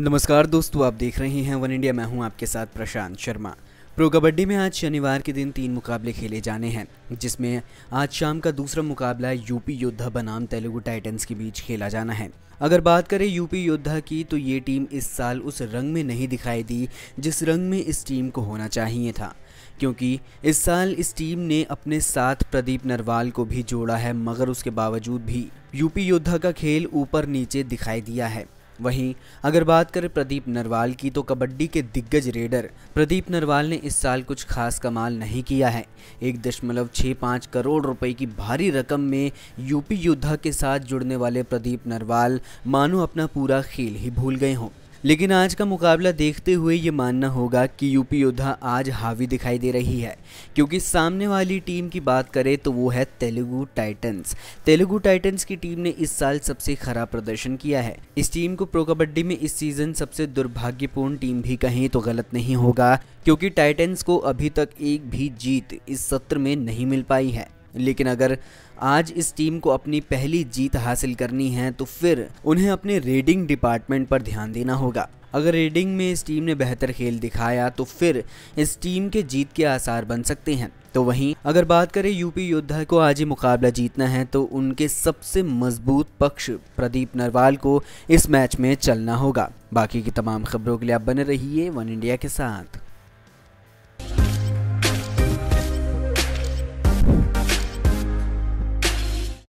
नमस्कार दोस्तों आप देख रहे हैं वन इंडिया मैं हूं आपके साथ प्रशांत शर्मा प्रो कबड्डी में आज शनिवार के दिन तीन मुकाबले खेले जाने हैं जिसमें आज शाम का दूसरा मुकाबला यूपी योद्धा बनाम तेलुगु टाइटंस के बीच खेला जाना है अगर बात करें यूपी योद्धा की तो ये टीम इस साल उस रंग में नहीं दिखाई दी जिस रंग में इस टीम को होना चाहिए था क्योंकि इस साल इस टीम ने अपने साथ प्रदीप नरवाल को भी जोड़ा है मगर उसके बावजूद भी यूपी योद्धा का खेल ऊपर नीचे दिखाई दिया है वहीं अगर बात करें प्रदीप नरवाल की तो कबड्डी के दिग्गज रेडर प्रदीप नरवाल ने इस साल कुछ खास कमाल नहीं किया है एक दशमलव छः पाँच करोड़ रुपए की भारी रकम में यूपी योद्धा के साथ जुड़ने वाले प्रदीप नरवाल मानो अपना पूरा खेल ही भूल गए हों लेकिन आज का मुकाबला देखते हुए ये मानना होगा कि यूपी योद्धा आज हावी दिखाई दे रही है क्योंकि सामने वाली टीम की बात करें तो वो है तेलुगु टाइटंस तेलुगु टाइटंस की टीम ने इस साल सबसे खराब प्रदर्शन किया है इस टीम को प्रो कबड्डी में इस सीजन सबसे दुर्भाग्यपूर्ण टीम भी कहें तो गलत नहीं होगा क्योंकि टाइटन्स को अभी तक एक भी जीत इस सत्र में नहीं मिल पाई है लेकिन अगर आज इस टीम को अपनी पहली जीत हासिल करनी है तो फिर उन्हें अपने रेडिंग डिपार्टमेंट पर ध्यान देना होगा अगर रेडिंग में इस टीम ने बेहतर खेल दिखाया तो फिर इस टीम के जीत के आसार बन सकते हैं तो वहीं अगर बात करें यूपी योद्धा को आज ही मुकाबला जीतना है तो उनके सबसे मजबूत पक्ष प्रदीप नरवाल को इस मैच में चलना होगा बाकी की तमाम खबरों के लिए आप बने रहिए वन इंडिया के साथ